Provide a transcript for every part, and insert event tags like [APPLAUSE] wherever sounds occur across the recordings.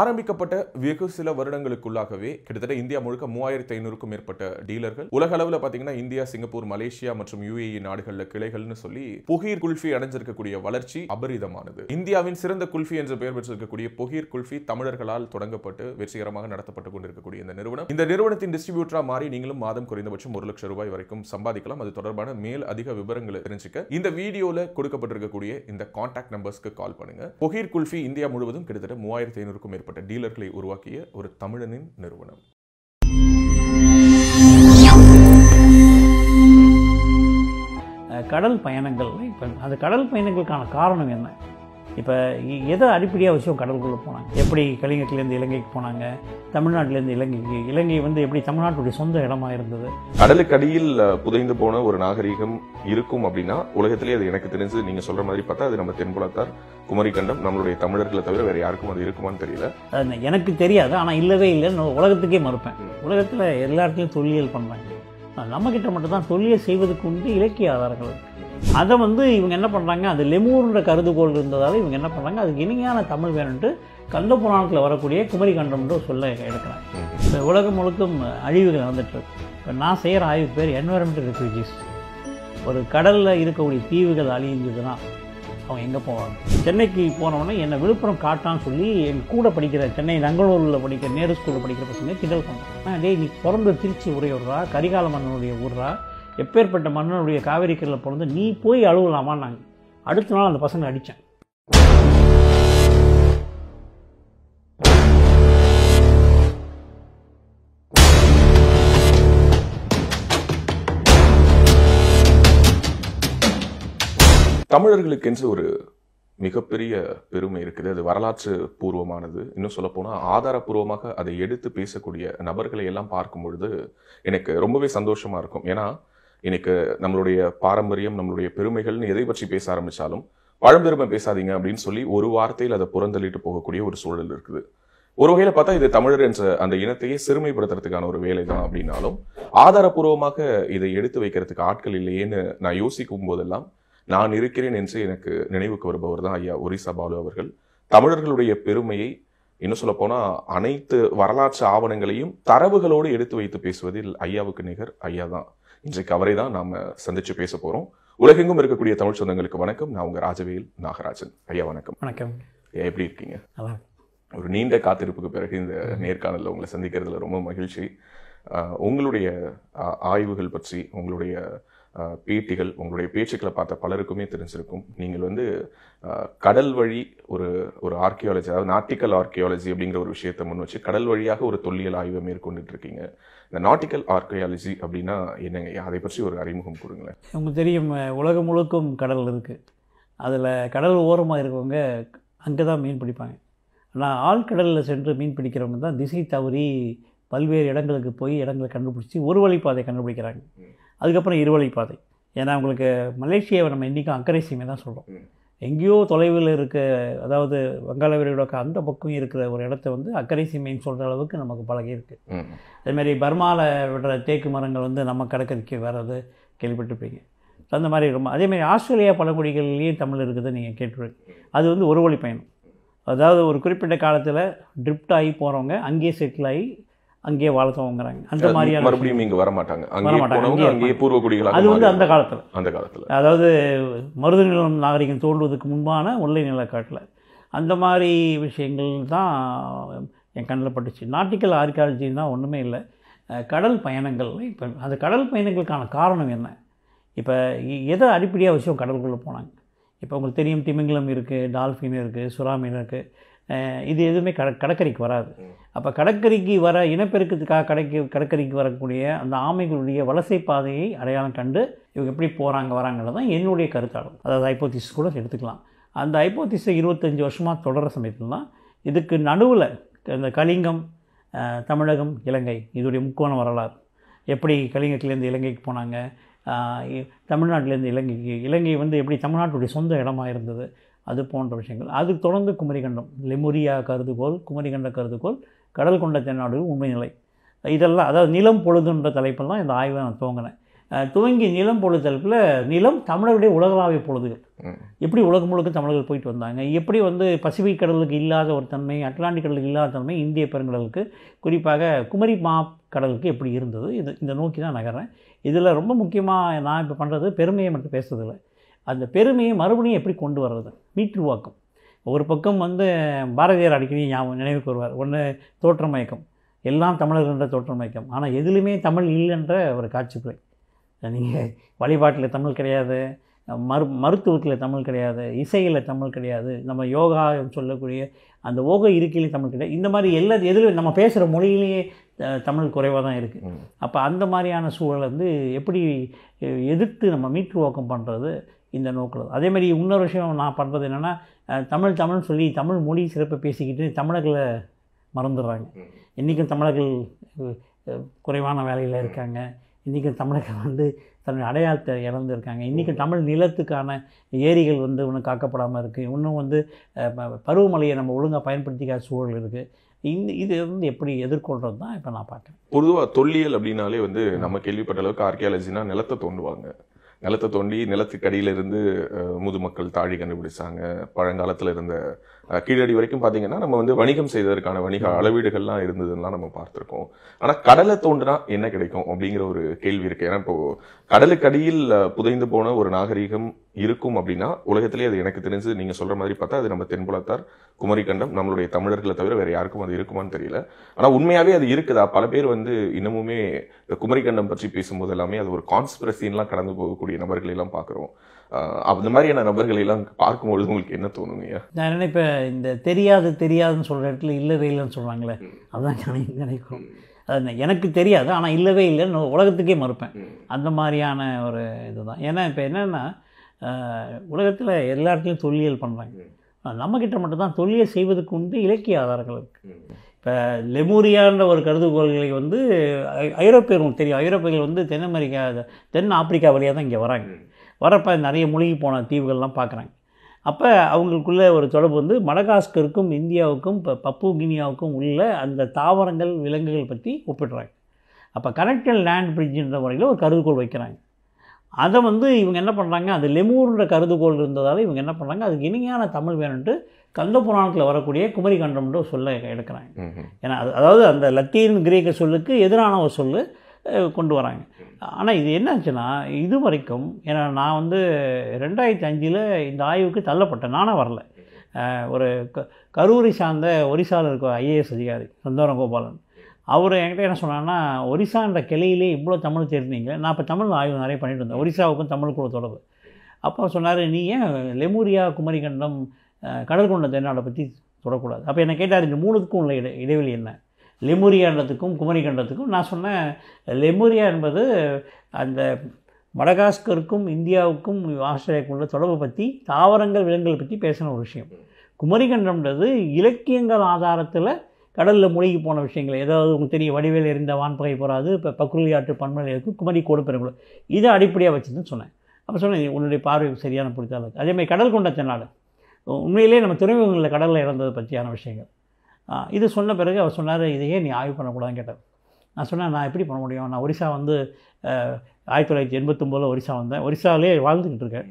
ஆரம்பிக்கப்பட்ட வெகு சில வருடங்களுக்குள்ளாகவே கிட்டத்தட்ட இந்தியா முழுக்க மூவாயிரத்தி ஐநூறுக்கும் மேற்பட்ட டீலர்கள் உலக அளவில் பார்த்தீங்கன்னா இந்தியா சிங்கப்பூர் மலேசியா மற்றும் யுஏஇ நாடுகளில் கிளைகள்னு சொல்லி புகீர் குல்ஃபி அடைஞ்சிருக்கக்கூடிய வளர்ச்சி அபரிதமானது இந்தியாவின் சிறந்த குல்ஃபி என்று பெயர் பெற்றிருக்கக்கூடிய புகீர் குல்ஃபி தமிழர்களால் தொடங்கப்பட்டு வெற்றிகரமாக நடத்தப்பட்டு கொண்டிருக்கக்கூடிய இந்த நிறுவனம் இந்த நிறுவனத்தின் டிஸ்ட்ரிபியூட்டரா மாறி நீங்களும் மாதம் குறைந்தபட்சம் ஒரு லட்சம் ரூபாய் வரைக்கும் சம்பாதிக்கலாம் அது தொடர்பான மேல் அதிக விவரங்களை தெரிஞ்சுக்க இந்த வீடியோவில் கொடுக்கப்பட்டிருக்கக்கூடிய இந்த கான்டாக்ட் நம்பர்ஸ்க்கு கால் பண்ணுங்க புகீர் குல்ஃபி இந்தியா முழுவதும் கிட்டத்தட்ட மூவாயிரத்தி ஐநூறுக்கும் மேற்பட்ட டீலர்களை உருவாக்கிய ஒரு தமிழனின் நிறுவனம் கடல் பயணங்கள் இப்போ அந்த கடல் பயணங்களுக்கான காரணம் என்ன இப்போ எதை அடிப்படையாக விஷயம் கடலுக்குள்ளே போனாங்க எப்படி கலிங்கத்துலேருந்து இலங்கைக்கு போனாங்க தமிழ்நாட்டிலேருந்து இலங்கைக்கு இலங்கை வந்து எப்படி தமிழ்நாட்டுடைய சொந்த இடமா இருந்தது கடலுக்கடியில் புதைந்து போன ஒரு நாகரீகம் இருக்கும் அப்படின்னா உலகத்திலே அது எனக்கு தெரிஞ்சு நீங்கள் சொல்கிற மாதிரி பார்த்தா அது நம்ம தென்புலத்தார் குமரிக்கண்டம் நம்மளுடைய தமிழர்களை தவிர வேறு யாருக்கும் அது இருக்குமான்னு தெரியல எனக்கு தெரியாது ஆனால் இல்லவே இல்லைன்னு உலகத்துக்கே மறுப்பேன் உலகத்தில் எல்லாருக்கும் இடத்துலையும் தொல்லியல் பண்ணுறாங்க நம்மக்கிட்ட மட்டும்தான் தொழிலை செய்வதற்கு உண்டு இலக்கிய ஆதாரங்கள் அதை வந்து இவங்க என்ன பண்ணுறாங்க அது லெமூர்ன்ற கருதுகோள் இருந்ததால் இவங்க என்ன பண்ணுறாங்க அதுக்கு இனிமையான தமிழ் வேணுன்ட்டு கந்த புராணத்தில் வரக்கூடிய குமரி கண்டம்ன்ற சொல்ல எடுக்கிறாங்க இந்த உலகம் முழுக்கும் அழிவுகள் நடந்துட்டுருக்கு இப்போ நான் செய்கிற ஆய்வு பேர் என்வரன்மெண்ட் ரெஃப்யூஜிஸ் ஒரு கடலில் இருக்கக்கூடிய தீவுகள் அழிஞ்சதுன்னா அவன் எங்கே போவாங்க சென்னைக்கு போனவொன்னே என்னை விழுப்புரம் காட்டான்னு சொல்லி என் கூட படிக்கிற சென்னை நங்களூரில் படிக்கிற நேரு ஸ்கூலில் படிக்கிற பசங்க கிண்டல் பண்ணுறாங்க டேய் நீ பிறந்த திருச்சி உரையூர்றா கரிகால மன்னனுடைய ஊர்றா எப்பேற்பட்ட மன்னனுடைய காவேரி கரில் பிறந்து நீ போய் அழுவலாமான்னாங்க அடுத்த நாள் அந்த பசங்களை அடித்தேன் தமிழர்களுக்கென்று ஒரு மிகப்பெரிய பெருமை இருக்குது அது வரலாற்று பூர்வமானது இன்னும் சொல்லப்போனால் ஆதாரபூர்வமாக அதை எடுத்து பேசக்கூடிய நபர்களை எல்லாம் பார்க்கும் பொழுது எனக்கு ரொம்பவே சந்தோஷமாக இருக்கும் ஏன்னா எனக்கு நம்மளுடைய பாரம்பரியம் நம்மளுடைய பெருமைகள்னு எதை பற்றி பேச ஆரம்பித்தாலும் பழம்பெருமை பேசாதீங்க அப்படின்னு சொல்லி ஒரு வார்த்தையில் அதை புறந்தள்ளிட்டு போகக்கூடிய ஒரு சூழல் இருக்குது ஒரு வகையில் பார்த்தா இது தமிழர் என்ற அந்த இனத்தையே சிறுமைப்படுத்துறதுக்கான ஒரு வேலை தான் அப்படின்னாலும் ஆதாரபூர்வமாக இதை எடுத்து வைக்கிறதுக்கு ஆட்கள் இல்லையேன்னு நான் யோசிக்கும் போதெல்லாம் நான் இருக்கிறேன் என்று எனக்கு நினைவுக்கு வருபவர் தான் ஐயா ஒரிசா பாலு அவர்கள் தமிழர்களுடைய பெருமையை இன்னும் சொல்ல போனால் அனைத்து வரலாற்று ஆவணங்களையும் தரவுகளோடு எடுத்து வைத்து பேசுவதில் ஐயாவுக்கு நிகர் ஐயா தான் இன்றைக்கு அவரை தான் நாம் சந்தித்து பேச போகிறோம் உலகெங்கும் இருக்கக்கூடிய தமிழ் சொந்தங்களுக்கு வணக்கம் நான் உங்கள் ராஜவேல் நாகராஜன் ஐயா வணக்கம் வணக்கம் ஐயா எப்படி இருக்கீங்க ஒரு நீண்ட காத்திருப்புக்கு பிறகு இந்த நேர்காணலில் உங்களை சந்திக்கிறதுல ரொம்ப மகிழ்ச்சி உங்களுடைய ஆய்வுகள் பற்றி உங்களுடைய பேட்டிகள் உங்களுடைய பேச்சுக்களை பார்த்த பலருக்குமே தெரிஞ்சிருக்கும் நீங்கள் வந்து கடல் வழி ஒரு ஒரு ஆர்கியாலஜி அதாவது நாட்டிக்கல் ஆர்கியாலஜி அப்படிங்கிற ஒரு விஷயத்தை முன் வச்சு கடல் வழியாக ஒரு தொல்லியல் ஆய்வை மேற்கொண்டுட்டு இருக்கீங்க இந்த நாட்டிக்கல் ஆர்கியாலஜி அப்படின்னா என்னங்க அதை பற்றி ஒரு அறிமுகம் கொடுங்களேன் உங்களுக்கு தெரியும் உலகம் முழுக்கும் கடல் இருக்குது அதில் கடல் ஓரமாக இருக்கவங்க அங்கே தான் மீன் பிடிப்பாங்க ஆனால் ஆழ்கடலில் சென்று மீன் பிடிக்கிறவங்க தான் திசை தவறி பல்வேறு இடங்களுக்கு போய் இடங்களை கண்டுபிடிச்சி ஒரு வழிப்பாதை கண்டுபிடிக்கிறாங்க அதுக்கப்புறம் இருவழி பாதை ஏன்னா உங்களுக்கு மலேசியாவை நம்ம இன்றைக்கும் அக்கரைசிமை தான் சொல்கிறோம் எங்கேயோ தொலைவில் இருக்க அதாவது வங்காள விரிவிடக்க அந்த பக்கம் இருக்கிற ஒரு இடத்த வந்து அக்கறை சொல்கிற அளவுக்கு நமக்கு பழகி இருக்குது அதேமாதிரி பர்மாவில் விடுற தேக்கு மரங்கள் வந்து நம்ம கடற்கரைக்கு வர்றது கேள்விப்பட்டிருப்பீங்க அந்த மாதிரி ரொம்ப அதேமாதிரி ஆஸ்திரேலியா பழங்குடிகள்லேயும் தமிழ் இருக்குது நீங்கள் கேட்டுருவீங்க அது வந்து ஒரு வழி பயணம் அதாவது ஒரு குறிப்பிட்ட காலத்தில் ட்ரிப்ட் ஆகி போகிறவங்க அங்கேயே செட்டில் ஆகி அங்கேயே வாழ்த்தவங்கிறாங்க அந்த மாதிரியான மறுபடியும் இங்கே வரமாட்டாங்க வரமாட்டாங்க அங்கேயே பூர்வக்குடிகள் அது வந்து அந்த காலத்தில் அந்த காலத்தில் அதாவது மருத நிலம் நாகரிகம் தோன்றுவதற்கு முன்பான உள்ளே நிலக்காட்டில் அந்த மாதிரி விஷயங்கள் தான் என் கண்ணில் பட்டுச்சு நாட்டிக்கல் ஆர்கியாலஜி தான் ஒன்றுமே இல்லை கடல் பயணங்கள் இப்போ அந்த கடல் பயணங்களுக்கான காரணம் என்ன இப்போ எதை அடிப்படையாக விஷயம் கடலுக்குள்ளே போனாங்க இப்போ உங்களுக்கு தெரியும் திமிங்கலம் இருக்குது டால்ஃபின் இருக்குது சுறாமீன் இருக்குது இது எதுவுமே கட கடற்கரைக்கு வராது அப்போ கடற்கரைக்கு வர இனப்பெருக்கத்துக்காக கடைக்கு கடற்கரைக்கு வரக்கூடிய அந்த ஆமைகளுடைய வலசை பாதையை அடையாளம் கண்டு இவங்க எப்படி போகிறாங்க வராங்கிறது தான் என்னுடைய கருத்தாகும் அதாவது ஐப்போத்திஸ் கூட எடுத்துக்கலாம் அந்த ஐப்போத்திஸை இருபத்தஞ்சி வருஷமாக தொடர சமயத்தில் தான் இதுக்கு நடுவில் இந்த கலிங்கம் தமிழகம் இலங்கை இதோடைய முக்கோண வரலாறு எப்படி கலிங்கத்துலேருந்து இலங்கைக்கு போனாங்க தமிழ்நாட்டிலேருந்து இலங்கைக்கு இலங்கை வந்து எப்படி தமிழ்நாட்டுடைய சொந்த இடமாக இருந்தது அது போன்ற விஷயங்கள் அது தொடர்ந்து குமரிகண்டம் லெமுரியா கருதுகோள் குமரிகண்ட கருதுகோள் கடல் கொண்ட தென்னாடு உண்மைநிலை இதெல்லாம் அதாவது நிலம் பொழுதுன்ற தலைப்பில் தான் இந்த ஆய்வை நான் துவங்கினேன் துவங்கி நிலம் பொழுது தலைப்பில் நிலம் தமிழருடைய உலகளாவிய பொழுதுகள் எப்படி உலகம் முழுக்க தமிழர்கள் போயிட்டு வந்தாங்க எப்படி வந்து பசிபிக் கடலுக்கு இல்லாத ஒரு தன்மை அட்லாண்டிக் கடலுக்கு இல்லாத தன்மை இந்திய பெருங்கடலுக்கு குறிப்பாக குமரி மா கடலுக்கு எப்படி இருந்தது இது இந்த நோக்கி தான் நகர்றேன் இதில் ரொம்ப முக்கியமாக நான் இப்போ பண்ணுறது பெருமையை மட்டும் பேசுறதில்லை அந்த பெருமையை மறுபடியும் எப்படி கொண்டு வர்றது மீட்டுருவாக்கம் ஒரு பக்கம் வந்து பாரதியார் அடிக்கடி ஞாபகம் நினைவுக்கு வருவார் ஒன்று தோற்றமயக்கம் எல்லாம் தமிழர் என்ற தோற்றமயக்கம் ஆனால் எதுலேயுமே தமிழ் இல்லைன்ற ஒரு காட்சிக்குறை நீங்கள் வழிபாட்டில் தமிழ் கிடையாது மரு மருத்துவத்தில் தமிழ் கிடையாது இசையில் தமிழ் கிடையாது நம்ம யோகா சொல்லக்கூடிய அந்த ஓக இருக்கையிலேயும் தமிழ் கிடையாது இந்த மாதிரி எல்லா எதில் நம்ம பேசுகிற மொழியிலேயே தமிழ் குறைவாக தான் இருக்குது அப்போ அந்த மாதிரியான சூழல் வந்து எப்படி எதிர்த்து நம்ம மீட்டுருவாக்கம் பண்ணுறது இந்த நோக்கில் அதேமாதிரி இன்னொரு விஷயம் நான் பண்ணுறது என்னென்னா தமிழ் தமிழ்னு சொல்லி தமிழ் மொழி சிறப்பை பேசிக்கிட்டு தமிழர்களை மறந்துடுறாங்க இன்றைக்கும் தமிழர்கள் குறைவான வேலையில் இருக்காங்க இன்றைக்கும் தமிழர்கள் வந்து தன்னுடைய அடையாளத்தை இறந்துருக்காங்க இன்றைக்கும் தமிழ் நிலத்துக்கான ஏரிகள் வந்து இன்னும் காக்கப்படாமல் இருக்குது இன்னும் வந்து பருவமழையை நம்ம ஒழுங்காக பயன்படுத்திக்காத சூழல் இருக்குது இந்த இது வந்து எப்படி எதிர்கொள்கிறது தான் இப்போ நான் பார்க்குறேன் பொதுவாக தொல்லியல் அப்படின்னாலே வந்து நம்ம கேள்விப்பட்ட அளவுக்கு ஆர்கியாலஜினா நிலத்தை தோண்டுவாங்க நிலத்தை தோண்டி நிலத்துக்கு அடியிலிருந்து முதுமக்கள் தாழி கண்டுபிடிச்சாங்க பழங்காலத்தில் இருந்த கீழடி வரைக்கும் பார்த்தீங்கன்னா நம்ம வந்து வணிகம் செய்ததற்கான வணிக அளவீடுகள்லாம் இருந்ததுலாம் நம்ம பார்த்துருக்கோம் ஆனால் கடலை தோண்டினா என்ன கிடைக்கும் அப்படிங்கிற ஒரு கேள்வி இருக்கு ஏன்னா இப்போ கடலுக்கடியில் புதைந்து போன ஒரு நாகரீகம் இருக்கும் அப்படின்னா உலகத்திலே அது எனக்கு தெரிஞ்சு நீங்கள் சொல்கிற மாதிரி பார்த்தா அது நம்ம தென்புலத்தார் குமரிக்கண்டம் நம்மளுடைய தமிழர்களை தவிர வேறு யாருக்கும் அது இருக்குமான்னு தெரியல ஆனால் உண்மையாகவே அது இருக்குதா பல பேர் வந்து இன்னமுமே இந்த குமரிக்கண்டம் பற்றி பேசும்போது எல்லாமே அது ஒரு கான்ஸ்பிரசின்லாம் கடந்து போகக்கூடிய நபர்களெல்லாம் பார்க்குறோம் அந்த மாதிரியான நபர்களை எல்லாம் பார்க்கும்பொழுது உங்களுக்கு என்ன தோணுங்கய்யா நான் நினைப்பேன் இந்த தெரியாது தெரியாதுன்னு சொல்கிற இடத்துல இல்லவே இல்லைன்னு சொல்கிறாங்களே அதுதான் நினைக்கும் அது எனக்கு தெரியாது ஆனால் இல்லவே இல்லைன்னு உலகத்துக்கே மறுப்பேன் அந்த மாதிரியான ஒரு இதுதான் ஏன்னா இப்போ என்னென்னா உலகத்தில் எல்லா இடத்துலையும் தொல்லியல் பண்ணுறாங்க நம்மக்கிட்ட மட்டும்தான் தொல்லியல் செய்வதற்கு உண்டு இலக்கிய ஆதாரங்கள் இருக்குது இப்போ லெமூரியான்ற ஒரு கருதுகோள்களை வந்து ஐரோப்பியர்களுக்கு தெரியும் ஐரோப்பியர்கள் வந்து தென் அமெரிக்கா தென் ஆப்பிரிக்கா வழியாக தான் இங்கே வராங்க வரப்போ நிறைய மூழ்கி போன தீவுகள்லாம் பார்க்குறாங்க அப்போ அவங்களுக்குள்ள ஒரு தொடர்பு வந்து மடகாஸ்கருக்கும் இந்தியாவுக்கும் இப்போ பப்பு கினியாவுக்கும் உள்ள அந்த தாவரங்கள் விலங்குகள் பற்றி ஒப்பிடுறாங்க அப்போ கனெக்டட் லேண்ட் பிரிட்ஜுன்ற முறையில் ஒரு கருதுகோள் வைக்கிறாங்க அதை வந்து இவங்க என்ன பண்ணுறாங்க அது லெமூர்ன்ற கருதுகோள் இருந்ததால் இவங்க என்ன பண்ணுறாங்க அதுக்கு இனிமையான தமிழ் வேணுன்ட்டு கந்த புராணத்தில் வரக்கூடிய குமரி கண்டம்ன்ற சொல்ல எடுக்கிறாங்க ஏன்னா அது அதாவது அந்த லத்தீன் கிரேக்க சொல்லுக்கு எதிரான ஒரு சொல்லு கொண்டு வராங்க ஆனால் இது என்னாச்சுன்னா இது வரைக்கும் ஏன்னா நான் வந்து ரெண்டாயிரத்தி அஞ்சில் இந்த ஆய்வுக்கு தள்ளப்பட்டேன் நானே வரல ஒரு க கரூரை சார்ந்த ஒரிசாவில் இருக்க ஐஏஎஸ் அதிகாரி சந்தோரம் கோபாலன் அவர் என்கிட்ட என்ன சொன்னார்னா ஒரிசான்ற கிளையிலே இவ்வளோ தமிழ் தெரிஞ்சீங்க நான் இப்போ தமிழ் ஆய்வு நிறைய பண்ணிட்டு இருந்தேன் ஒரிசாவுக்கும் தமிழ் கூட தொடர்பு அப்போ சொன்னார் நீ ஏன் லெமூரியா குமரிகண்டம் கடற்கொண்டத்தை தென்னாடை பற்றி தொடக்கூடாது அப்போ என்னை கேட்டார் இந்த மூணுக்கும் உள்ள இடை இடைவெளி என்ன லெமூரியான்றதுக்கும் குமரிகண்டத்துக்கும் நான் சொன்னேன் லெமூரியா என்பது அந்த மடகாஸ்கருக்கும் இந்தியாவுக்கும் ஆஸ்திரேலியாவுக்கும் உள்ள தொடர்பு பற்றி தாவரங்கள் விலங்குகள் பற்றி பேசின ஒரு விஷயம் குமரிகண்டம்ன்றது இலக்கியங்கள் ஆதாரத்தில் கடலில் மூழ்கி போன விஷயங்கள் ஏதாவது உங்களுக்கு தெரிய வடிவேல் எரிந்த வான்பகை போகாது இப்போ பக்குருளியாற்று பண்பலை இருக்கும் குமரி கோடு பெருங்குளம் இதை அடிப்படையாக வச்சுதுன்னு சொன்னேன் அப்போ சொன்னேன் உன்னுடைய பார்வை சரியான பிடித்தாலும் அதேமாதிரி கடல் கொண்ட தென்னாடு உண்மையிலே நம்ம துறைமுகங்களில் கடலில் இறந்தது பற்றியான விஷயங்கள் இது சொன்ன பிறகு அவர் சொன்னார் இதையே நீ ஆய்வு பண்ணக்கூடாதுன்னு கேட்டார் நான் சொன்னேன் நான் எப்படி பண்ண முடியும் நான் ஒரிசா வந்து ஆயிரத்தி தொள்ளாயிரத்தி எண்பத்தொம்போதில் ஒரிசா வந்தேன் ஒரிசாலே வாழ்ந்துக்கிட்டு இருக்கேன்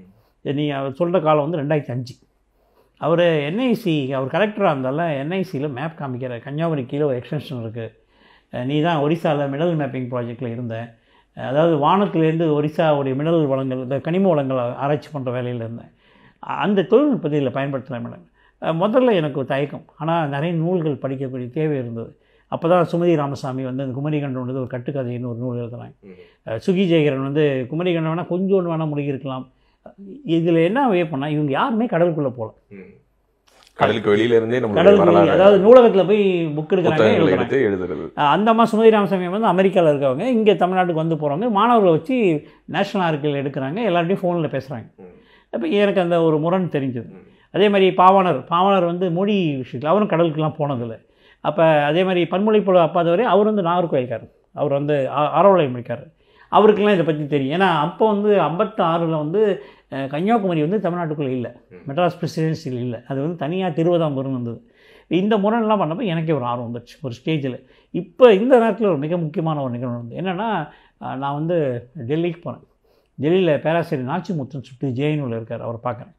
நீ அவர் சொல்கிற காலம் வந்து ரெண்டாயிரத்தி அஞ்சு அவர் என்ஐசி அவர் கலெக்டராக இருந்தால என்ஐசியில் மேப் காமிக்கிறார் கன்னியாகுமரி கீழே ஒரு எக்ஸ்டென்ஷன் இருக்குது நீ தான் ஒரிசாவில் மிடல் மேப்பிங் ப்ராஜெக்டில் இருந்தேன் அதாவது வானத்துலேருந்து ஒரிசாவுடைய மினரல் வளங்கள் இந்த கனிம வளங்களை ஆராய்ச்சி பண்ணுற வேலையில் இருந்தேன் அந்த தொழில்நுட்பத்தை இதில் பயன்படுத்தலாம் மேடம் முதல்ல எனக்கு தயக்கம் ஆனால் நிறைய நூல்கள் படிக்கக்கூடிய தேவை இருந்தது அப்போ தான் சுமதி ராமசாமி வந்து அந்த வந்து ஒரு கட்டுக்கதைன்னு ஒரு நூல் எழுதுகிறாங்க சுகி ஜெயகரன் வந்து குமரிகண்டன் வேணால் கொஞ்சோண்டு வேணால் முடிக்கிருக்கலாம் இதில் என்ன வே பண்ணால் இவங்க யாருமே கடலுக்குள்ளே போகலாம் கடலுக்கு வெளியில இருந்தே கடலுக்கு அதாவது நூலகத்தில் போய் புக் எடுக்கிறாங்க எழுதுறது அந்த அம்மா சுமதி ராமசாமி வந்து அமெரிக்காவில் இருக்கவங்க இங்கே தமிழ்நாட்டுக்கு வந்து போகிறவங்க மாணவர்களை வச்சு நேஷனல் ஆர்க்கில் எடுக்கிறாங்க எல்லார்ட்டையும் ஃபோனில் பேசுகிறாங்க அப்போ எனக்கு அந்த ஒரு முரண் தெரிஞ்சது அதே மாதிரி பாவனர் பாவனர் வந்து மொழி விஷயத்தில் அவரும் கடலுக்கெல்லாம் போனதில்லை அப்போ அதே மாதிரி பன்மொழி போல அப்பா அவர் வந்து நாகர்கோயில்கார் அவர் வந்து ஆரோலயம் இருக்கார் அவருக்கெல்லாம் இதை பற்றி தெரியும் ஏன்னா அப்போ வந்து ஐம்பத்தாறில் வந்து கன்னியாகுமரி வந்து தமிழ்நாட்டுக்குள்ளே இல்லை மெட்ராஸ் பிரசிடென்சியில் இல்லை அது வந்து தனியாக திருவிதாங்கூர்னு வந்தது இந்த முறையெல்லாம் பண்ணப்போ எனக்கே ஒரு ஆர்வம் வந்துச்சு ஒரு ஸ்டேஜில் இப்போ இந்த நேரத்தில் ஒரு மிக முக்கியமான ஒரு நிகழ்வு வந்து என்னென்னா நான் வந்து டெல்லிக்கு போனேன் டெல்லியில் பேராசிரியர் நாச்சிமுத்தன் சுட்டு ஜெயினில் இருக்கார் அவர் பார்க்குறேன்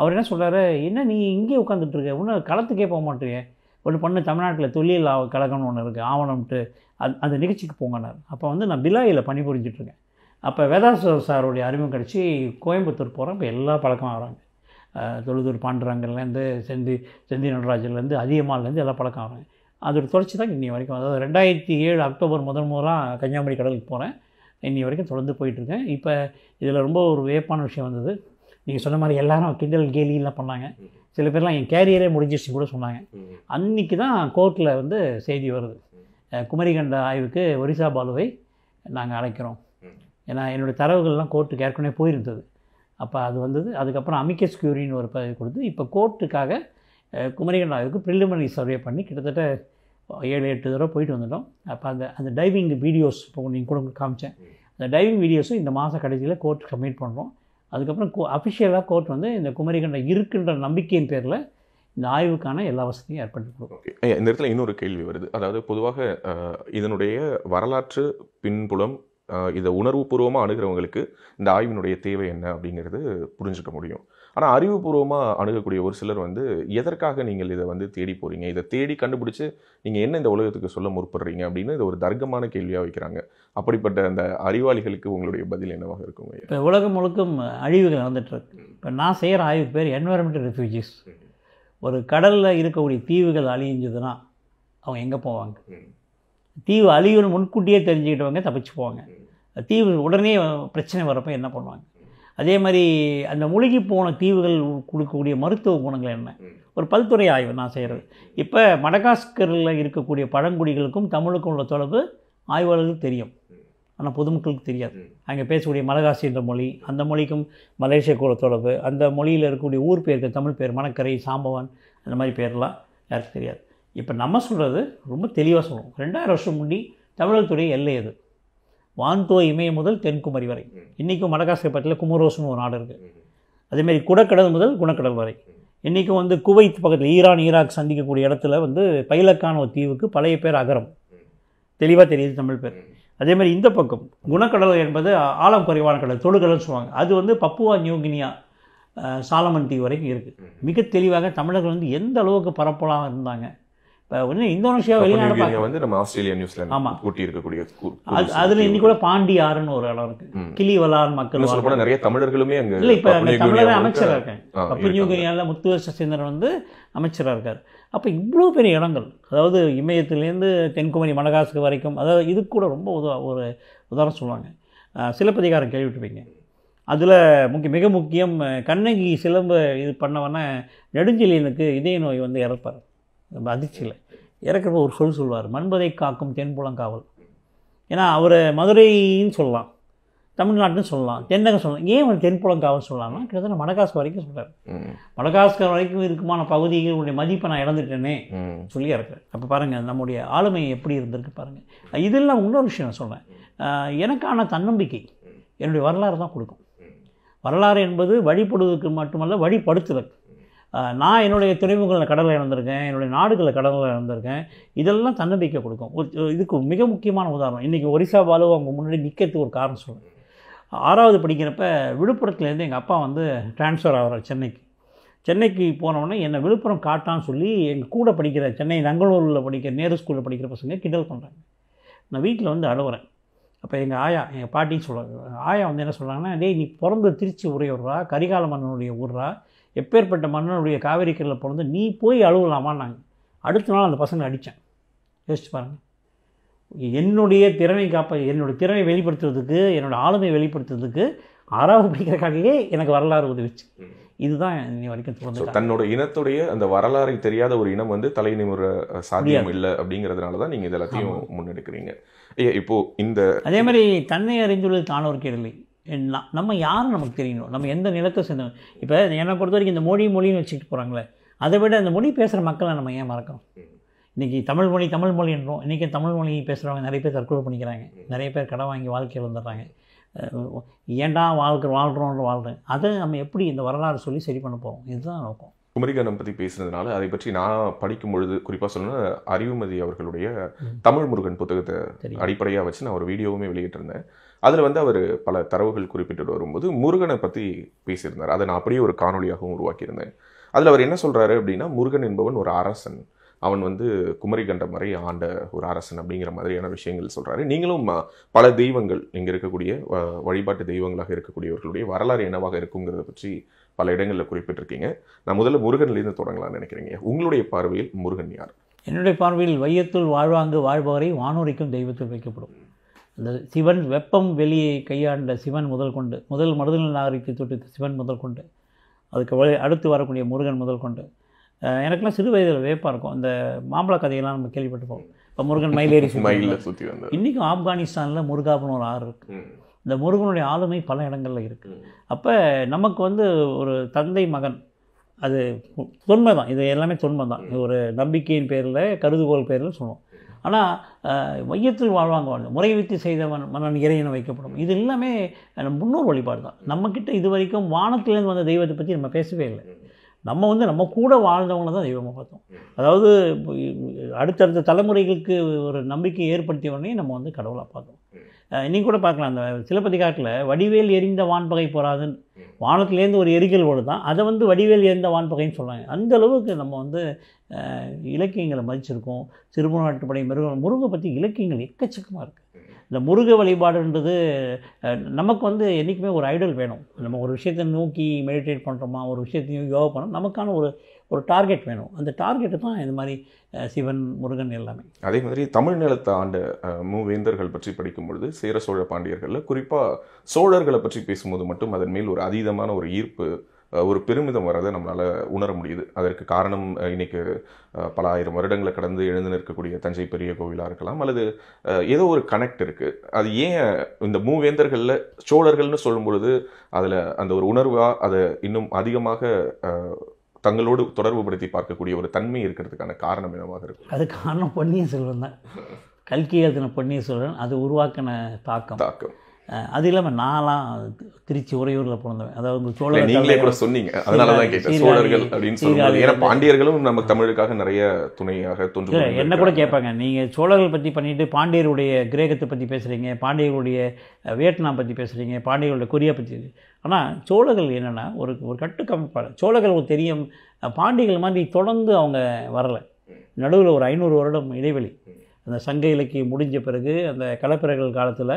அவர் என்ன சொல்கிறாரு என்ன நீ இங்கேயே உட்காந்துட்ருக்க இன்னும் களத்துக்கே போக மாட்டேங்க ஒன்று பண்ணு தமிழ்நாட்டில் தொழில் கழகம்னு ஒன்று இருக்குது ஆவணம்ட்டு அந் அந்த நிகழ்ச்சிக்கு போங்கனார் அப்போ வந்து நான் பிலாயில் பணிபுரிஞ்சிட்ருக்கேன் அப்போ வேதாசுவர் சாருடைய அறிமுகம் கிடச்சி கோயம்புத்தூர் போகிறோம் இப்போ எல்லா பழக்கம் வராங்க தொழுதூர் பாண்டுரங்கள்லேருந்து செந்தி செந்தி நடராஜன்லேருந்து அதிகமாலேருந்து எல்லா பழக்கம் வராங்க அதோட தொடர்ச்சி தான் இன்னி வரைக்கும் அதாவது ரெண்டாயிரத்தி ஏழு அக்டோபர் முதல் முதலாக கன்னியாகுமரி கடலுக்கு போகிறேன் இன்னி வரைக்கும் தொடர்ந்து போயிட்டுருக்கேன் இப்போ இதில் ரொம்ப ஒரு வியப்பான விஷயம் வந்தது நீங்கள் சொன்ன மாதிரி எல்லாரும் கிண்டல் கேலியெலாம் பண்ணாங்க சில பேர்லாம் என் கேரியரே முடிஞ்சிச்சு கூட சொன்னாங்க அன்றைக்கி தான் கோர்ட்டில் வந்து செய்தி வருது குமரிகண்ட ஆய்வுக்கு ஒரிசா பாலுவை நாங்கள் அழைக்கிறோம் ஏன்னா என்னுடைய தரவுகள்லாம் கோர்ட்டுக்கு ஏற்கனவே போயிருந்தது அப்போ அது வந்தது அதுக்கப்புறம் அமிக்கஸ் கியூரின்னு ஒரு பதவி கொடுத்து இப்போ கோர்ட்டுக்காக குமரிகண்ட ஆய்வுக்கு ப்ரிலிமினரி சர்வே பண்ணி கிட்டத்தட்ட ஏழு எட்டு தடவை போயிட்டு வந்துட்டோம் அப்போ அந்த அந்த டைவிங் வீடியோஸ் இப்போ நீங்கள் கூட காமிச்சேன் அந்த டைவிங் வீடியோஸும் இந்த மாதம் கடைசியில் கோர்ட் சப்மிட் பண்ணுறோம் அதுக்கப்புறம் கோ அஃபிஷியலாக கோர்ட் வந்து இந்த குமரிகண்டம் இருக்குன்ற நம்பிக்கையின் பேரில் இந்த ஆய்வுக்கான எல்லா வசதியும் ஏற்பட்டு இந்த இடத்துல இன்னொரு கேள்வி வருது அதாவது பொதுவாக இதனுடைய வரலாற்று பின்புலம் இதை உணர்வுபூர்வமாக அணுகிறவங்களுக்கு இந்த ஆய்வினுடைய தேவை என்ன அப்படிங்கிறது புரிஞ்சுக்க முடியும் ஆனால் அறிவுபூர்வமாக அணுகக்கூடிய ஒரு சிலர் வந்து எதற்காக நீங்கள் இதை வந்து தேடி போகிறீங்க இதை தேடி கண்டுபிடிச்சி நீங்கள் என்ன இந்த உலகத்துக்கு சொல்ல முற்படுறீங்க அப்படின்னு இது ஒரு தர்க்கமான கேள்வியாக வைக்கிறாங்க அப்படிப்பட்ட அந்த அறிவாளிகளுக்கு உங்களுடைய பதில் என்னவாக இருக்கும் இப்போ உலகம் முழுக்கும் அழிவுகள் நடந்துகிட்ருக்கு இப்போ நான் செய்கிற ஆய்வுக்கு பேர் என்வரன்மெண்டல் ரெஃப்யூஜிஸ் ஒரு கடலில் இருக்கக்கூடிய தீவுகள் அழிஞ்சதுன்னா அவங்க எங்கே போவாங்க தீவு அழிவுன்னு முன்கூட்டியே தெரிஞ்சுக்கிட்டவங்க தப்பிச்சு போவாங்க தீவு உடனே பிரச்சனை வரப்போ என்ன பண்ணுவாங்க அதே மாதிரி அந்த மூலிகை போன தீவுகள் கொடுக்கக்கூடிய மருத்துவ குணங்கள் என்ன ஒரு பல்துறை ஆய்வு நான் செய்கிறது இப்போ மடகாஸ்கரில் இருக்கக்கூடிய பழங்குடிகளுக்கும் தமிழுக்கும் உள்ள தொடர்பு ஆய்வாளர்களுக்கு தெரியும் ஆனால் பொதுமக்களுக்கு தெரியாது அங்கே பேசக்கூடிய மலகாசி என்ற மொழி அந்த மொழிக்கும் மலேசிய கூட தொடர்பு அந்த மொழியில் இருக்கக்கூடிய ஊர் பேருக்கு தமிழ் பேர் மணக்கரை சாம்பவன் அந்த மாதிரி பேரெலாம் யாருக்கும் தெரியாது இப்போ நம்ம சொல்கிறது ரொம்ப தெளிவாக சொல்லுவோம் ரெண்டாயிரம் வருஷம் முன்னி தமிழகத்துடைய எல்லை அது வான்தோ இமயம் முதல் தென்குமரி வரை இன்றைக்கும் மடகாஸ்கர் பக்கத்தில் குமரோசுன்னு ஒரு நாடு இருக்குது அதேமாரி குடக்கடல் முதல் குணக்கடல் வரை இன்றைக்கும் வந்து குவைத் பக்கத்தில் ஈரான் ஈராக் சந்திக்கக்கூடிய இடத்துல வந்து பைலக்கான ஒரு தீவுக்கு பழைய பேர் அகரம் தெளிவாக தெரியுது தமிழ் பேர் அதேமாதிரி இந்த பக்கம் குணக்கடல் என்பது ஆழம் குறைவான கடல் தொழுகடல்னு சொல்லுவாங்க அது வந்து பப்புவா நியூகினியா சாலமன் தீவு வரைக்கும் இருக்குது மிக தெளிவாக தமிழர்கள் வந்து எந்த அளவுக்கு பரப்பலாக இருந்தாங்க இப்போ ஒன்று இந்தோனேஷியா வெளிநாடு வந்து நம்ம ஆஸ்திரேலியா நியூசிலாந்து ஆமாம் கூட்டி இருக்கக்கூடிய அதில் இன்னைக்கு கூட பாண்டியாறுன்னு ஒரு இடம் இருக்கு கிளி வலான் மக்கள் நிறைய தமிழர்களுமே அங்கே இல்லை இப்போ தமிழர் அமைச்சராக இருக்கேன் கப்பஞ்சூகிரியாவில் முத்துவச சேந்திரன் வந்து அமைச்சராக இருக்கார் அப்போ இவ்வளோ பெரிய இடங்கள் அதாவது இமயத்துலேருந்து தென்குமரி மடகாஸ்கர் வரைக்கும் அதாவது இது கூட ரொம்ப உதவ ஒரு உதாரணம் சொல்லுவாங்க சிலப்பதிகாரம் கேள்விட்டுருப்பீங்க அதில் முக்கிய மிக முக்கியம் கண்ணகி சிலம்பு இது பண்ணவன நெடுஞ்செழியனுக்கு இதய நோய் வந்து இறப்பார் அதிர்ச்சியில் இறக்குற ஒரு சொல் சொல்வார் மண்பதை காக்கும் தென்புலங்காவல் ஏன்னா அவர் மதுரைன்னு சொல்லலாம் தமிழ்நாட்டுன்னு சொல்லலாம் தென்னகம் சொல்லலாம் ஏன் அவர் தென்புலங்காவல் சொல்லலாம்னா கிட்டத்தட்ட மடகாஸ்கர் வரைக்கும் சொல்கிறார் மடகாஸ்கர் வரைக்கும் இருக்குமான பகுதிகளுடைய மதிப்பை நான் இழந்துட்டேனே சொல்லி இறக்குறேன் அப்போ பாருங்கள் நம்முடைய ஆளுமை எப்படி இருந்திருக்கு பாருங்கள் இதெல்லாம் இன்னொரு விஷயம் நான் சொல்கிறேன் எனக்கான தன்னம்பிக்கை என்னுடைய வரலாறு தான் கொடுக்கும் வரலாறு என்பது வழிபடுவதற்கு மட்டுமல்ல வழிபடுத்துவதற்கு நான் என்னுடைய துறைமுகங்களில் கடலில் இழந்திருக்கேன் என்னுடைய நாடுகளில் கடலில் இழந்திருக்கேன் இதெல்லாம் தன்னம்பிக்கை கொடுக்கும் ஒரு இதுக்கு மிக முக்கியமான உதாரணம் இன்றைக்கி ஒரிசா பாலு அவங்க முன்னாடி நிற்கிறதுக்கு ஒரு காரணம் சொல்லுங்கள் ஆறாவது படிக்கிறப்ப விழுப்புரத்துலேருந்து எங்கள் அப்பா வந்து டிரான்ஸ்ஃபர் ஆகிறார் சென்னைக்கு சென்னைக்கு போனோடனே என்னை விழுப்புரம் காட்டான்னு சொல்லி எங்கள் கூட படிக்கிற சென்னை நங்களூரில் படிக்கிற நேரு ஸ்கூலில் படிக்கிற பசங்க கிண்டல் பண்ணுறாங்க நான் வீட்டில் வந்து அழுவுறேன் அப்போ எங்கள் ஆயா எங்கள் பாட்டின்னு சொல்கிறாங்க ஆயா வந்து என்ன சொல்கிறாங்கன்னா டேய் நீ பிறந்து திருச்சி உரையூர்றா மன்னனுடைய ஊர்றா எப்பேற்பட்ட மன்னனுடைய காவேரி கரையில் பிறந்து நீ போய் அழுவலாமான்னாங்க அடுத்த நாள் அந்த பசங்களை அடித்தேன் யோசிச்சு பாருங்கள் என்னுடைய திறமை காப்ப என்னுடைய திறமை வெளிப்படுத்துறதுக்கு என்னோடய ஆளுமையை வெளிப்படுத்துறதுக்கு ஆறாவது படிக்கிற எனக்கு வரலாறு உதவிச்சு இதுதான் இன்னை வரைக்கும் தொடர்ந்து தன்னோட இனத்துடைய அந்த வரலாறை தெரியாத ஒரு இனம் வந்து தலை தலைநிமிர சாத்தியம் இல்லை அப்படிங்கிறதுனால தான் நீங்கள் இது எல்லாத்தையும் ஐயா இப்போது இந்த அதே மாதிரி தன்னை அறிந்துள்ளது தானோர் கேடலை நம்ம யார் நமக்கு தெரியணும் நம்ம எந்த நிலத்தை சேர்ந்தோம் இப்போ என்னை பொறுத்த வரைக்கும் இந்த மொழி மொழின்னு வச்சுக்கிட்டு போகிறாங்களே அதை விட அந்த மொழி பேசுகிற மக்களை நம்ம ஏன் மறக்கணும் இன்றைக்கி தமிழ் மொழி தமிழ் மொழி இன்றைக்கி தமிழ் மொழி பேசுகிறவங்க நிறைய பேர் தற்கொலை பண்ணிக்கிறாங்க நிறைய பேர் கடை வாங்கி வாழ்க்கையில் வந்துடுறாங்க ஏண்டா வாழ்க்கை வாழ்கிறோன்ற வாழ்கிறேன் அதை நம்ம எப்படி இந்த வரலாறு சொல்லி சரி பண்ண போகிறோம் இதுதான் நோக்கம் குமரிகண்டம் பற்றி பேசுனதுனால அதை பற்றி நான் படிக்கும் பொழுது குறிப்பாக சொல்லணும்னா அறிவுமதி அவர்களுடைய தமிழ் முருகன் புத்தகத்தை அடிப்படையாக வச்சு நான் ஒரு வீடியோவுமே வெளியிட்டிருந்தேன் அதில் வந்து அவர் பல தரவுகள் குறிப்பிட்டு வரும்போது முருகனை பற்றி பேசியிருந்தார் அதை நான் அப்படியே ஒரு காணொலியாகவும் உருவாக்கியிருந்தேன் அதில் அவர் என்ன சொல்கிறாரு அப்படின்னா முருகன் என்பவன் ஒரு அரசன் அவன் வந்து குமரி கண்டம் வரை ஆண்ட ஒரு அரசன் அப்படிங்கிற மாதிரியான விஷயங்கள் சொல்கிறாரு நீங்களும் பல தெய்வங்கள் இங்கே இருக்கக்கூடிய வழிபாட்டு தெய்வங்களாக இருக்கக்கூடியவர்களுடைய வரலாறு என்னவாக இருக்குங்கிறத பற்றி பல இடங்களில் குறிப்பிட்டிருக்கீங்க நான் முதல்ல முருகன்லேருந்து தொடங்கலாம்னு நினைக்கிறீங்க உங்களுடைய பார்வையில் முருகன் யார் என்னுடைய பார்வையில் வையத்துள் வாழ்வாங்கு வாழ்பவரை வானொலிக்கும் தெய்வத்தில் வைக்கப்படும் இந்த சிவன் வெப்பம் வெளியை கையாண்ட சிவன் முதல் கொண்டு முதல் மருதநிலை நாகரிகத்தை தொட்டு சிவன் முதல் கொண்டு அதுக்கு அடுத்து வரக்கூடிய முருகன் முதல் கொண்டு எனக்கெல்லாம் சிறு வயதில் வேப்பாக இருக்கும் இந்த மாம்பழ கதையெல்லாம் நம்ம கேள்விப்பட்டிருப்போம் இப்போ முருகன் மயிலேறி [LAUGHS] மயிலில் சுற்றி வந்து இன்றைக்கும் ஆப்கானிஸ்தானில் முருகாப்னு ஒரு ஆறு இருக்குது இந்த முருகனுடைய ஆளுமை பல இடங்களில் இருக்குது அப்போ நமக்கு வந்து ஒரு தந்தை மகன் அது தொன்மை தான் இது எல்லாமே தொன்மை தான் ஒரு நம்பிக்கையின் பேரில் கருதுகோள் பேரில் சொல்லுவோம் ஆனால் மையத்தில் வாழ்வாங்க வாழ்ந்து முறை வைத்து செய்தவன் மன்னன் இறையனை வைக்கப்படும் இது எல்லாமே முன்னோர் வழிபாடு தான் நம்மக்கிட்ட இது வரைக்கும் வானத்திலேருந்து வந்த தெய்வத்தை பற்றி நம்ம பேசவே இல்லை நம்ம வந்து நம்ம கூட வாழ்ந்தவங்கள தான் தெய்வமாக பார்த்தோம் அதாவது அடுத்தடுத்த தலைமுறைகளுக்கு ஒரு நம்பிக்கை ஏற்படுத்தியவனையும் நம்ம வந்து கடவுளாக பார்த்தோம் இன்றைக்கி கூட பார்க்கலாம் அந்த சிலப்பதிகாரத்தில் வடிவேல் எரிந்த வான்பகை போராதுன்னு வானத்துலேருந்து ஒரு எரிகல் ஓடு தான் அதை வந்து வடிவேல் எரிந்த வான்பகைன்னு சொல்கிறாங்க அந்த அளவுக்கு நம்ம வந்து இலக்கியங்களை மதிச்சிருக்கோம் திருமணப்படை மிருகம் முருகை பற்றி இலக்கியங்கள் எக்கச்சக்கமாக இருக்குது இந்த முருக வழிபாடுன்றது நமக்கு வந்து என்றைக்குமே ஒரு ஐடல் வேணும் நம்ம ஒரு விஷயத்தை நோக்கி மெடிடேட் பண்ணுறோமா ஒரு விஷயத்தையும் யோகா பண்ணோம் நமக்கான ஒரு ஒரு டார்கெட் வேணும் அந்த டார்கெட்டு தான் இந்த மாதிரி சிவன் முருகன் எல்லாமே அதே மாதிரி தமிழ் நிலத்தை ஆண்ட மூவேந்தர்கள் பற்றி படிக்கும் பொழுது சேர சோழ பாண்டியர்களில் குறிப்பாக சோழர்களை பற்றி பேசும்போது மட்டும் அதன் மேல் ஒரு அதீதமான ஒரு ஈர்ப்பு ஒரு பெருமிதம் வரதை நம்மளால் உணர முடியுது அதற்கு காரணம் இன்னைக்கு பல ஆயிரம் வருடங்களை கடந்து எழுந்து நிற்கக்கூடிய தஞ்சை பெரிய கோவிலாக இருக்கலாம் அல்லது ஏதோ ஒரு கனெக்ட் இருக்குது அது ஏன் இந்த மூவேந்தர்களில் சோழர்கள்னு சொல்லும் பொழுது அதில் அந்த ஒரு உணர்வாக அதை இன்னும் அதிகமாக தங்களோடு தொடர்புபடுத்தி பார்க்கக்கூடிய ஒரு தன்மை இருக்கிறதுக்கான காரணம் என்னவாக இருக்கும் அது காரணம் பொன்னியின் செல்வன் தான் கல்கி எழுதின பொன்னிய செல்வன் அது உருவாக்கின தாக்கம் தாக்கம் அது இல்லாமல் நான்லாம் திருச்சி உறையூரில் பிறந்தவன் அதாவது சோழர் நீங்களே கூட சொன்னீங்க அதனால தான் கேட்டேன் சோழர்கள் அப்படின்னு சொல்லுவாங்க ஏன்னா பாண்டியர்களும் நம்ம தமிழுக்காக நிறைய துணையாக தோன்று என்ன கூட கேட்பாங்க நீங்கள் சோழர்கள் பற்றி பண்ணிட்டு பாண்டியருடைய கிரேகத்தை பற்றி பேசுகிறீங்க பாண்டியர்களுடைய வியட்நாம் பற்றி பேசுகிறீங்க பாண்டியர்களுடைய கொரியா பற்றி ஆனால் சோழர்கள் என்னென்னா ஒரு ஒரு கட்டுக்கமைப்பாளர் சோழர்கள் தெரியும் பாண்டிகள் மாதிரி தொடர்ந்து அவங்க வரலை நடுவில் ஒரு ஐநூறு வருடம் இடைவெளி அந்த சங்க இலக்கியம் முடிஞ்ச பிறகு அந்த கலப்பிரர்கள் காலத்தில்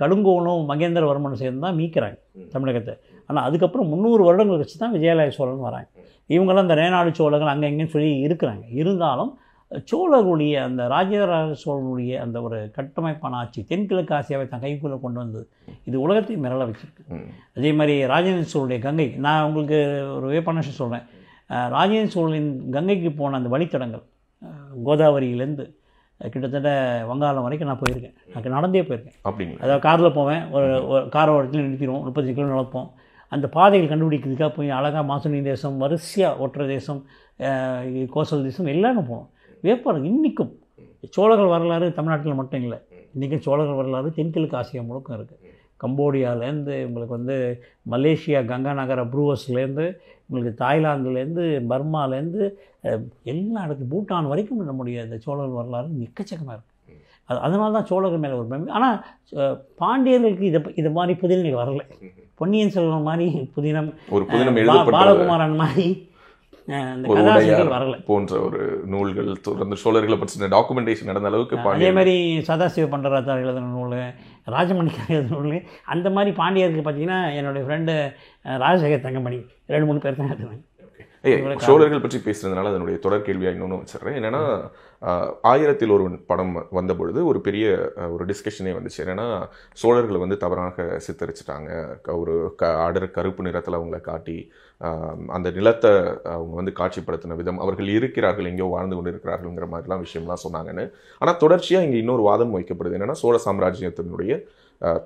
கடுங்கோனும் மகேந்திரவர்மனும் சேர்ந்து தான் மீக்கிறாங்க தமிழகத்தை ஆனால் அதுக்கப்புறம் முந்நூறு வருடங்கள் கழிச்சு தான் விஜயாலய சோழன் வராங்க இவங்களாம் அந்த நேநாடு சோழர்கள் அங்கே எங்கேன்னு சொல்லி இருக்கிறாங்க இருந்தாலும் சோழர்களுடைய அந்த ராஜேந்திர சோழனுடைய அந்த ஒரு கட்டமைப்பான ஆட்சி தென்கிழக்கு ஆசியாவை தன் கைக்குள்ளே கொண்டு வந்தது இது உலகத்தை மிரள வச்சிருக்கு அதே மாதிரி ராஜேந்திர சோழனுடைய கங்கை நான் உங்களுக்கு ஒரு வேப்பான சொல்கிறேன் ராஜேந்திர சோழனின் கங்கைக்கு போன அந்த வழித்தடங்கள் கோதாவரியிலேருந்து கிட்டத்தட்ட வங்காளம் வரைக்கும் நான் போயிருக்கேன் நான் நடந்தே போயிருக்கேன் அப்படிங்க அதாவது காரில் போவேன் ஒரு ஒரு காரை இடத்துல நிறுத்திடுவோம் முப்பத்தஞ்சு கிலோ நடப்போம் அந்த பாதைகள் கண்டுபிடிக்கிறதுக்காக போய் அழகாக மாசுனி தேசம் வரிசையாக ஒற்ற தேசம் கோசல் தேசம் எல்லாமே போவோம் வேப்பாளர் இன்றைக்கும் சோழர்கள் வரலாறு தமிழ்நாட்டில் மட்டும் இல்லை இன்றைக்கும் சோழர்கள் வரலாறு தென்கிழக்கு ஆசியா முழுக்கம் இருக்குது கம்போடியாவிலேருந்து உங்களுக்கு வந்து மலேசியா கங்கா நகர ப்ரூவர்ஸ்லேருந்து உங்களுக்கு தாய்லாந்துலேருந்து பர்மாலேருந்து எல்லா இடத்து பூட்டான் வரைக்கும் நம்முடைய இந்த சோழர்கள் வரலாறு எக்கச்சக்கமாக இருக்குது அது அதனால தான் சோழர்கள் மேலே ஒரு பெருமை ஆனால் பாண்டியர்களுக்கு இதை இது மாதிரி புதினங்கள் வரலை பொன்னியின் செல்வன் மாதிரி புதினம் பாலகுமாரன் மாதிரி போன்ற ஒரு நூல்கள் அந்த சோழர்களை பற்றின டாக்குமெண்டேஷன் நடந்த அளவுக்கு அதே மாதிரி சதாசிவ பண்டராஜார் எழுதின நூல் ராஜமணிக்கு எழுதின நூல் அந்த மாதிரி பாண்டியருக்கு பார்த்தீங்கன்னா என்னுடைய ஃப்ரெண்டு ராஜசேகர் தங்கமணி ரெண்டு மூணு பேர் தான் எழுதுனாங்க சோழர்கள் பற்றி பேசுறதுனால அதனுடைய தொடர் கேள்வியாக இன்னொன்று வச்சிடறேன் என்னென்னா ஆயிரத்தில் ஒரு படம் வந்த பொழுது ஒரு பெரிய ஒரு டிஸ்கஷனே வந்துச்சு என்னென்னா சோழர்களை வந்து தவறாக சித்தரிச்சிட்டாங்க ஒரு க அடர் கருப்பு நிறத்தில் அவங்கள காட்டி அந்த நிலத்தை அவங்க வந்து காட்சிப்படுத்தின விதம் அவர்கள் இருக்கிறார்கள் எங்கேயோ வாழ்ந்து கொண்டு இருக்கிறார்கள்ங்கிற மாதிரிலாம் விஷயம்லாம் சொன்னாங்கன்னு ஆனால் தொடர்ச்சியாக இங்கே இன்னொரு வாதம் வைக்கப்படுது என்னென்னா சோழ சாம்ராஜ்யத்தினுடைய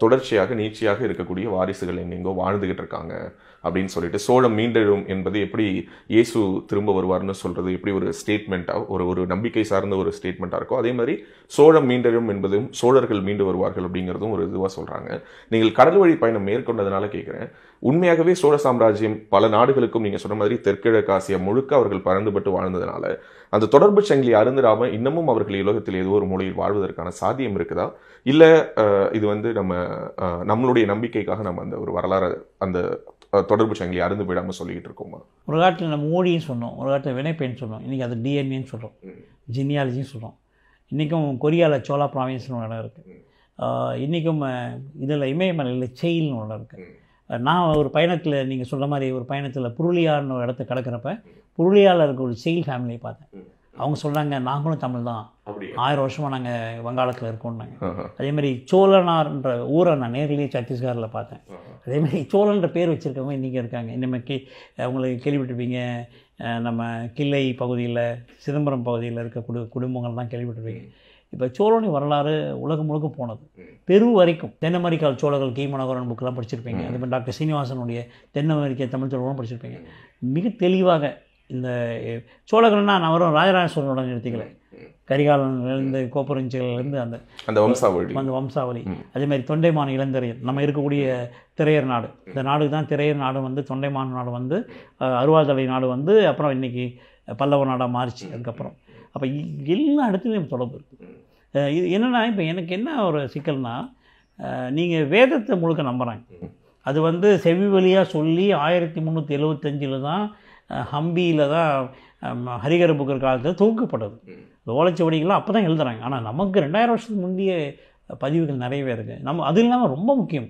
தொடர்ச்சியாக நீட்சியாக இருக்கக்கூடிய வாரிசுகள் எங்கெங்கோ வாழ்ந்துகிட்டு இருக்காங்க அப்படின்னு சொல்லிட்டு சோழம் மீண்டெழும் என்பது எப்படி இயேசு திரும்ப வருவார்னு சொல்கிறது எப்படி ஒரு ஸ்டேட்மெண்ட்டாக ஒரு ஒரு நம்பிக்கை சார்ந்த ஒரு ஸ்டேட்மெண்ட்டாக இருக்கோ அதே மாதிரி சோழம் மீண்டெழும் என்பதும் சோழர்கள் மீண்டு வருவார்கள் அப்படிங்கிறதும் ஒரு இதுவாக சொல்கிறாங்க நீங்கள் கடல் வழி பயணம் மேற்கொண்டதுனால கேட்குறேன் உண்மையாகவே சோழ சாம்ராஜ்யம் பல நாடுகளுக்கும் நீங்கள் சொன்ன மாதிரி தெற்கிழக்கு ஆசியா முழுக்க அவர்கள் பறந்துபட்டு வாழ்ந்ததுனால அந்த தொடர்பு சங்கிலி அருந்திராமல் இன்னமும் அவர்கள் உலகத்தில் ஏதோ ஒரு மொழியில் வாழ்வதற்கான சாத்தியம் இருக்குதா இல்லை இது வந்து நம்ம நம்மளுடைய நம்பிக்கைக்காக நம்ம அந்த ஒரு வரலாறு அந்த தொடர்பு சங்கிலி அருந்து போயிடாமல் சொல்லிக்கிட்டு இருக்கோம் ஒரு காலத்தில் நம்ம ஓடின்னு சொன்னோம் ஒரு காலத்தில் வினைப்பேன்னு சொன்னோம் இன்றைக்கி அது டிஎன்ஏன்னு சொல்கிறோம் ஜினியாலஜின்னு சொல்கிறோம் இன்றைக்கும் கொரியாவில் சோலா ப்ராவின்ஸ்னு ஒரு இடம் இருக்குது இன்றைக்கும் இதில் இமயமலையில் செயில்னு ஒன்று இருக்குது நான் ஒரு பயணத்தில் நீங்கள் சொல்கிற மாதிரி ஒரு பயணத்தில் புருளியான்னு ஒரு இடத்த கிடக்கிறப்ப புருளியாவில் இருக்க ஒரு செயில் ஃபேமிலியை பார்த்தேன் அவங்க சொல்கிறாங்க நாங்களும் தமிழ் தான் ஆயிரம் வருஷமாக நாங்கள் வங்காளத்தில் இருக்கோம்னாங்க அதேமாதிரி சோழனார்ன்ற ஊரை நான் நேரிலேயே சத்தீஸ்கரில் பார்த்தேன் அதேமாதிரி சோழன்ற பேர் வச்சுருக்கவங்க இன்றைக்கி இருக்காங்க கே அவங்களுக்கு கேள்விப்பட்டிருப்பீங்க நம்ம கிள்ளை பகுதியில் சிதம்பரம் பகுதியில் இருக்க குடு குடும்பங்கள் தான் கேள்விப்பட்டிருப்பீங்க இப்போ சோழனி வரலாறு உலகம் முழுக்க போனது பெரு வரைக்கும் தென் அமெரிக்கா சோழர்கள் மனோகரன் புக்கெலாம் படிச்சிருப்பீங்க அதே மாதிரி டாக்டர் சீனிவாசனுடைய தென் அமெரிக்க தமிழ் சோழர்களும் படிச்சிருப்பீங்க மிக தெளிவாக இந்த சோழகனா நான் வரும் ராஜராஜ சோழனோட நிறுத்திக்கல கரிகாலன்லேருந்து கோப்பரஞ்சிலேருந்து அந்த அந்த வம்சாவளி அந்த வம்சாவளி அதேமாதிரி தொண்டைமான் இளந்திரையர் நம்ம இருக்கக்கூடிய திரையர் நாடு இந்த நாடு தான் திரையர் நாடு வந்து தொண்டைமான் நாடு வந்து அருவாதலை நாடு வந்து அப்புறம் இன்றைக்கி பல்லவ நாடாக மாறிச்சு அதுக்கப்புறம் அப்போ எல்லா இடத்துலையும் தொடர்பு இருக்குது இது என்னென்னா இப்போ எனக்கு என்ன ஒரு சிக்கல்னால் நீங்கள் வேதத்தை முழுக்க நம்புகிறாங்க அது வந்து செவி வழியாக சொல்லி ஆயிரத்தி முந்நூற்றி எழுவத்தஞ்சில் தான் ஹம்பியில் தான் ஹரிகர புக்கர் காலத்தில் தொகுக்கப்பட்டது ஓலைச்சுவடிகள்லாம் அப்போ தான் எழுதுகிறாங்க ஆனால் நமக்கு ரெண்டாயிரம் வருஷத்துக்கு முந்தைய பதிவுகள் நிறையவே இருக்குது நம்ம அது இல்லாமல் ரொம்ப முக்கியம்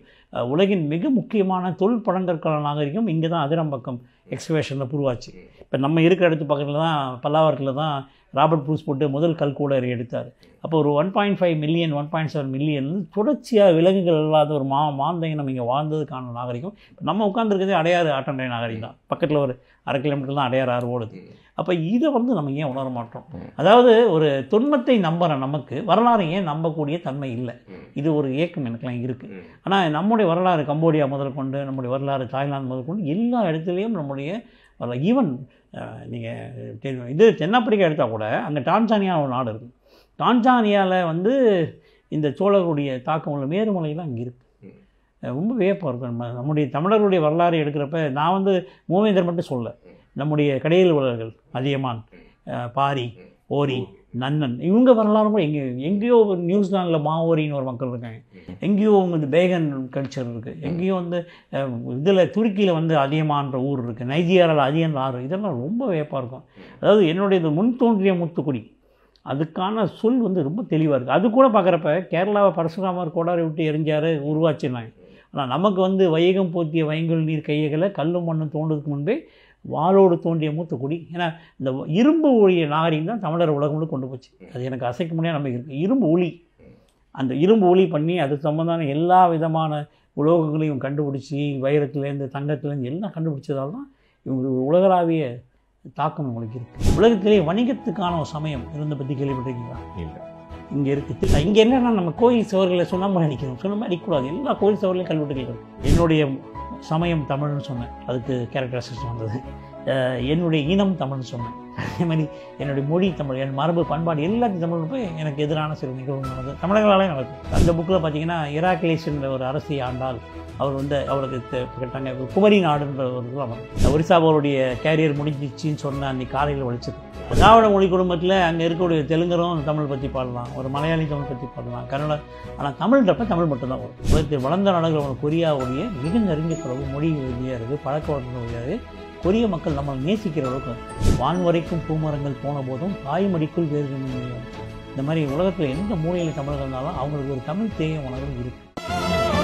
உலகின் மிக முக்கியமான தொல் பழங்கற்கால நாகரிகம் இங்கே தான் அதிரம்பக்கம் எக்ஸ்கவேஷனில் உருவாச்சு இப்போ நம்ம இருக்கிற இடத்து பக்கத்தில் தான் பல்லாவரத்தில் தான் ராபர்ட் ப்ரூஸ் போட்டு முதல் கல்கூடர் எடுத்தார் அப்போ ஒரு one point five million one point seven million தொடர்ச்சியாக விலங்குகள் இல்லாத ஒரு மா மாந்தையும் நம்ம இங்கே வாழ்ந்ததுக்கான நாகரிகம் நம்ம உட்காந்துருக்கதே அடையாறு ஆட்டண்டை நாகரிகம் தான் பக்கத்தில் ஒரு அரை கிலோமீட்டர் தான் அடையாறு ஆறு ஓடுது அப்போ இதை வந்து நம்ம ஏன் உணர மாட்டோம் அதாவது ஒரு தொன்மத்தை நம்புகிற நமக்கு வரலாறு ஏன் நம்பக்கூடிய தன்மை இல்லை இது ஒரு இயக்கம் எனக்குலாம் இருக்குது ஆனால் நம்முடைய வரலாறு கம்போடியா முதல் கொண்டு நம்முடைய வரலாறு தாய்லாந்து முதல் கொண்டு எல்லா இடத்துலையும் நம்முடைய வரல ஈவன் நீங்கள் இது தென்னாப்பிரிக்கா எடுத்தால் கூட அங்கே டான்சானியா ஒரு நாடு இருக்குது டான்சானியாவில் வந்து இந்த சோழர்களுடைய தாக்கம் உள்ள மேருமலையில் அங்கே இருக்குது ரொம்ப வியப்பாக இருக்கும் நம்ம நம்முடைய தமிழர்களுடைய வரலாறு எடுக்கிறப்ப நான் வந்து மூவேந்தர் மட்டும் சொல்ல நம்முடைய கடையில் உள்ளவர்கள் அதியமான் பாரி ஓரி நன்னன் இவங்க கூட எங்கே எங்கேயோ ஒரு நியூசிலாண்டில் மாவோரின்னு ஒரு மக்கள் இருக்காங்க எங்கேயோ வந்து பேகன் கல்ச்சர் இருக்குது எங்கேயோ வந்து இதில் துருக்கியில் வந்து அதிகமான்ற ஊர் இருக்குது நைஜீரியாவில் அதிகன்ற ஆறு இதெல்லாம் ரொம்ப வேப்பாக இருக்கும் அதாவது என்னுடைய இந்த முன் தோன்றிய முத்துக்குடி அதுக்கான சொல் வந்து ரொம்ப தெளிவாக இருக்குது அது கூட பார்க்குறப்ப கேரளாவை பரசுராமர் கோடாரை விட்டு எரிஞ்சார் உருவாச்சினாங்க ஆனால் நமக்கு வந்து வையகம் போத்திய வயங்கல் நீர் கையகளை கல்லும் மண்ணும் தோன்றதுக்கு முன்பே வாளோடு தோன்றிய மூத்த குடி ஏன்னா இந்த இரும்பு ஒழிய நாகரிகம் தான் தமிழர் உலகம்னு கொண்டு போச்சு அது எனக்கு அசைக்க முடியாது நம்ம இருக்குது இரும்பு ஒளி அந்த இரும்பு ஒளி பண்ணி அது சம்மந்தமான எல்லா விதமான உலோகங்களையும் கண்டுபிடிச்சி வைரத்துலேருந்து தங்கத்துலேருந்து எல்லாம் கண்டுபிடிச்சதால் தான் இவங்களுக்கு உலகளாவிய தாக்கம் உங்களுக்கு இருக்குது உலகத்திலே வணிகத்துக்கான ஒரு சமயம் இருந்த பற்றி கேள்விப்பட்டிருக்கீங்களா இல்லை இங்கே இருக்குது இங்கே என்னென்னா நம்ம கோயில் சுவர்களை சுண்ணாம்பு அடிக்கணும் சுண்ணாம்பு அடிக்கக்கூடாது எல்லா கோயில் சுவர்களையும் கல்வெட்டுகள் என்னுடைய சமயம் தமிழ்னு சொன்னேன் அதுக்கு கேரக்டரைசேஷன் வந்தது என்னுடைய இனம் தமிழ்னு சொன்னேன் அதே மாதிரி என்னுடைய மொழி தமிழ் என் மரபு பண்பாடு எல்லாத்தையும் தமிழ் போய் எனக்கு எதிரான சில நிகழ்வு நடந்தது தமிழர்களாலே நடக்கும் அந்த புக்கில் பார்த்தீங்கன்னா இராக்லேஷன் ஒரு அரசி ஆண்டால் அவர் வந்து அவருக்கு கேட்டாங்க குமரி நாடுன்ற ஒரு ஒரிசா அவருடைய கேரியர் முடிஞ்சிச்சின்னு சொன்ன அன்றைக்கி காலையில் ஒழிச்சது திராவிட மொழி குடும்பத்தில் அங்கே இருக்கக்கூடிய தெலுங்கரும் தமிழ் பற்றி பாடலாம் ஒரு மலையாளி தமிழ் பற்றி பாடலாம் கன்னட ஆனால் தமிழ்ன்றப்ப தமிழ் மட்டும்தான் வரும் உலகத்தில் வளர்ந்த நாடுகள் கொரியாவுடைய மிக நெருங்கிய குறவு மொழி ரீதியாக இருக்குது பழக்க இருக்குது கொரிய மக்கள் நம்ம நேசிக்கிற அளவுக்கு வான் வரைக்கும் பூமரங்கள் போன போதும் தாய்மடிக்குள் வேறு இந்த மாதிரி உலகத்தில் எந்த மூலையில் தமிழர்கள் இருந்தாலும் அவங்களுக்கு ஒரு தமிழ் தேய உணர்வு இருக்குது